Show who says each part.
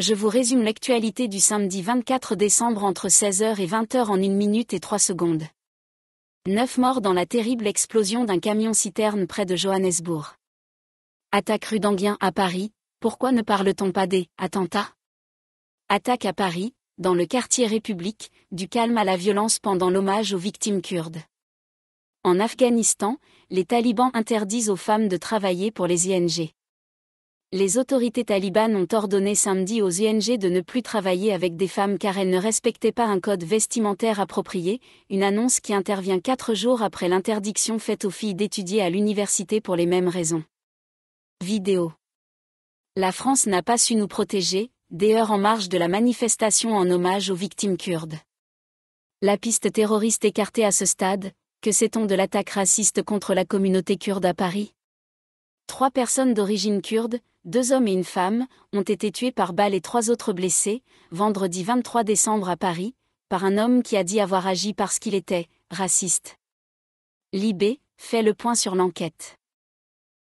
Speaker 1: je vous résume l'actualité du samedi 24 décembre entre 16h et 20h en 1 minute et 3 secondes. 9 morts dans la terrible explosion d'un camion-citerne près de Johannesburg. Attaque rue d'Anguien à Paris, pourquoi ne parle-t-on pas des attentats Attaque à Paris, dans le quartier République, du calme à la violence pendant l'hommage aux victimes kurdes. En Afghanistan, les talibans interdisent aux femmes de travailler pour les ING les autorités talibanes ont ordonné samedi aux ING de ne plus travailler avec des femmes car elles ne respectaient pas un code vestimentaire approprié, une annonce qui intervient quatre jours après l'interdiction faite aux filles d'étudier à l'université pour les mêmes raisons. Vidéo. La France n'a pas su nous protéger, des heures en marge de la manifestation en hommage aux victimes kurdes. La piste terroriste écartée à ce stade, que sait-on de l'attaque raciste contre la communauté kurde à Paris Trois personnes d'origine kurde, deux hommes et une femme, ont été tués par balle et trois autres blessés, vendredi 23 décembre à Paris, par un homme qui a dit avoir agi parce qu'il était raciste. Libé fait le point sur l'enquête.